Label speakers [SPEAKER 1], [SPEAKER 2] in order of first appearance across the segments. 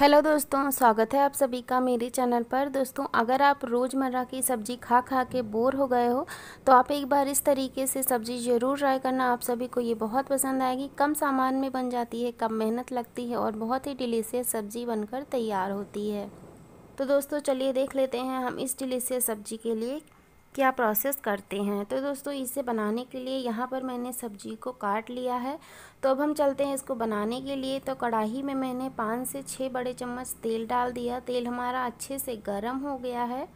[SPEAKER 1] hello दोस्तों स्वागत है आप सभी का मेरे चैनल पर दोस्तों अगर आप रोज़मर्रा की सब्ज़ी खा खा के बोर हो गए हो तो आप एक बार इस तरीके से सब्ज़ी ज़रूर ट्राई करना आप सभी को ये बहुत पसंद आएगी कम सामान में बन जाती है कम मेहनत लगती है और बहुत ही डिलीशियस सब्ज़ी बनकर तैयार होती है तो दोस्तों चलिए देख लेते हैं हम इस डिलीशियस सब्ज़ी के लिए क्या प्रोसेस करते हैं तो दोस्तों इसे बनाने के लिए यहाँ पर मैंने सब्जी को काट लिया है तो अब हम चलते हैं इसको बनाने के लिए तो कढ़ाई में मैंने पाँच से छः बड़े चम्मच तेल डाल दिया तेल हमारा अच्छे से गर्म हो गया है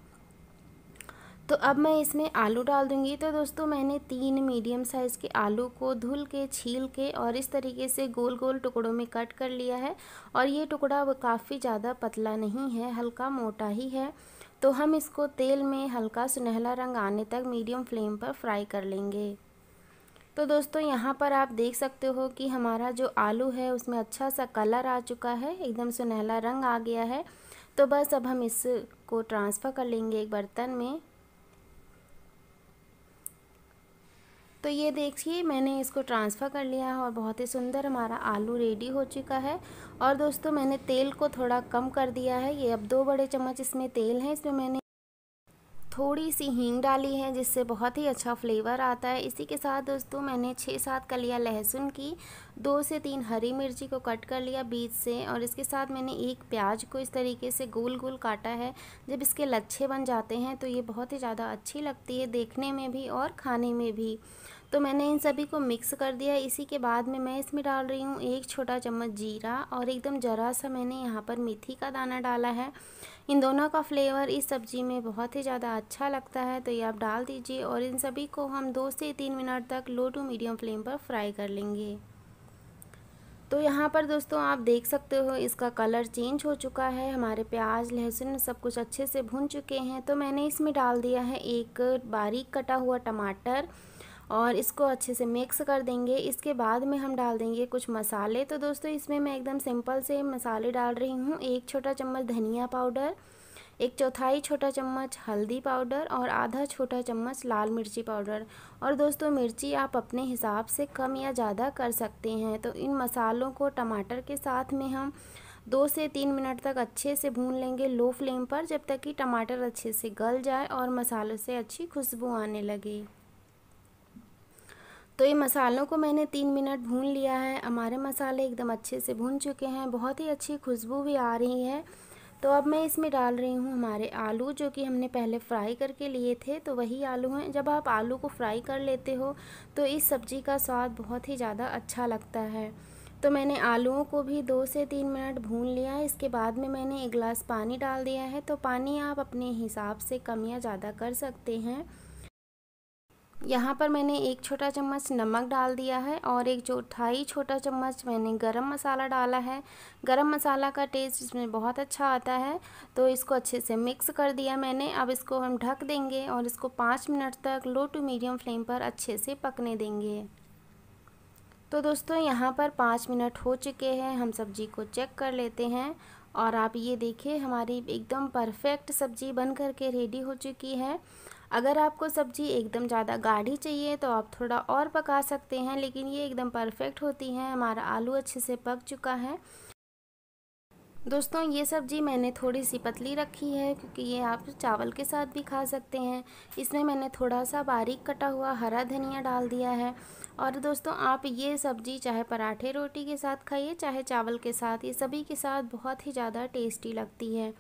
[SPEAKER 1] तो अब मैं इसमें आलू डाल दूंगी तो दोस्तों मैंने तीन मीडियम साइज़ के आलू को धुल के छील के और इस तरीके से गोल गोल टुकड़ों में कट कर लिया है और ये टुकड़ा काफ़ी ज़्यादा पतला नहीं है हल्का मोटा ही है तो हम इसको तेल में हल्का सुनहला रंग आने तक मीडियम फ्लेम पर फ्राई कर लेंगे तो दोस्तों यहाँ पर आप देख सकते हो कि हमारा जो आलू है उसमें अच्छा सा कलर आ चुका है एकदम सुनहला रंग आ गया है तो बस अब हम इसको ट्रांसफ़र कर लेंगे एक बर्तन में तो ये देखिए मैंने इसको ट्रांसफ़र कर लिया है और बहुत ही सुंदर हमारा आलू रेडी हो चुका है और दोस्तों मैंने तेल को थोड़ा कम कर दिया है ये अब दो बड़े चम्मच इसमें तेल है इसमें मैंने थोड़ी सी हींग डाली है जिससे बहुत ही अच्छा फ्लेवर आता है इसी के साथ दोस्तों मैंने छः सात कलिया लहसुन की दो से तीन हरी मिर्ची को कट कर लिया बीज से और इसके साथ मैंने एक प्याज को इस तरीके से गोल गोल काटा है जब इसके लच्छे बन जाते हैं तो ये बहुत ही ज़्यादा अच्छी लगती है देखने में भी और खाने में भी तो मैंने इन सभी को मिक्स कर दिया इसी के बाद में मैं इसमें डाल रही हूँ एक छोटा चम्मच जीरा और एकदम ज़रा सा मैंने यहाँ पर मेथी का दाना डाला है इन दोनों का फ्लेवर इस सब्ज़ी में बहुत ही ज़्यादा अच्छा लगता है तो ये आप डाल दीजिए और इन सभी को हम दो से तीन मिनट तक लो टू मीडियम फ्लेम पर फ्राई कर लेंगे तो यहाँ पर दोस्तों आप देख सकते हो इसका कलर चेंज हो चुका है हमारे प्याज लहसुन सब कुछ अच्छे से भून चुके हैं तो मैंने इसमें डाल दिया है एक बारीक कटा हुआ टमाटर और इसको अच्छे से मिक्स कर देंगे इसके बाद में हम डाल देंगे कुछ मसाले तो दोस्तों इसमें मैं एकदम सिंपल से मसाले डाल रही हूँ एक छोटा चम्मच धनिया पाउडर एक चौथाई छोटा चम्मच हल्दी पाउडर और आधा छोटा चम्मच लाल मिर्ची पाउडर और दोस्तों मिर्ची आप अपने हिसाब से कम या ज़्यादा कर सकते हैं तो इन मसालों को टमाटर के साथ में हम दो से तीन मिनट तक अच्छे से भून लेंगे लो फ्लेम पर जब तक कि टमाटर अच्छे से गल जाए और मसालों से अच्छी खुशबू आने लगे तो ये मसालों को मैंने तीन मिनट भून लिया है हमारे मसाले एकदम अच्छे से भून चुके हैं बहुत ही अच्छी खुशबू भी आ रही है तो अब मैं इसमें डाल रही हूँ हमारे आलू जो कि हमने पहले फ्राई करके लिए थे तो वही आलू हैं जब आप आलू को फ्राई कर लेते हो तो इस सब्ज़ी का स्वाद बहुत ही ज़्यादा अच्छा लगता है तो मैंने आलूओं को भी दो से तीन मिनट भून लिया है इसके बाद में मैंने एक गिलास पानी डाल दिया है तो पानी आप अपने हिसाब से कम या ज़्यादा कर सकते हैं यहाँ पर मैंने एक छोटा चम्मच नमक डाल दिया है और एक चौथाई छोटा चम्मच मैंने गरम मसाला डाला है गरम मसाला का टेस्ट इसमें बहुत अच्छा आता है तो इसको अच्छे से मिक्स कर दिया मैंने अब इसको हम ढक देंगे और इसको पाँच मिनट तक लो टू मीडियम फ्लेम पर अच्छे से पकने देंगे तो दोस्तों यहाँ पर पाँच मिनट हो चुके हैं हम सब्जी को चेक कर लेते हैं और आप ये देखिए हमारी एकदम परफेक्ट सब्ज़ी बन करके रेडी हो चुकी है अगर आपको सब्ज़ी एकदम ज़्यादा गाढ़ी चाहिए तो आप थोड़ा और पका सकते हैं लेकिन ये एकदम परफेक्ट होती है हमारा आलू अच्छे से पक चुका है दोस्तों ये सब्ज़ी मैंने थोड़ी सी पतली रखी है क्योंकि ये आप चावल के साथ भी खा सकते हैं इसमें मैंने थोड़ा सा बारीक कटा हुआ हरा धनिया डाल दिया है और दोस्तों आप ये सब्ज़ी चाहे पराठे रोटी के साथ खाइए चाहे चावल के साथ ये सभी के साथ बहुत ही ज़्यादा टेस्टी लगती है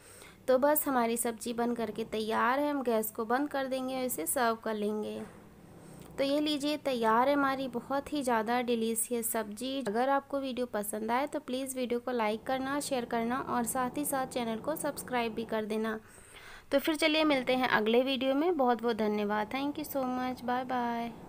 [SPEAKER 1] तो बस हमारी सब्जी बन करके तैयार है हम गैस को बंद कर देंगे और इसे सर्व कर लेंगे तो ये लीजिए तैयार है हमारी बहुत ही ज़्यादा डिलीशियस सब्जी अगर आपको वीडियो पसंद आए तो प्लीज़ वीडियो को लाइक करना शेयर करना और साथ ही साथ चैनल को सब्सक्राइब भी कर देना तो फिर चलिए मिलते हैं अगले वीडियो में बहुत बहुत धन्यवाद thank you so much bye bye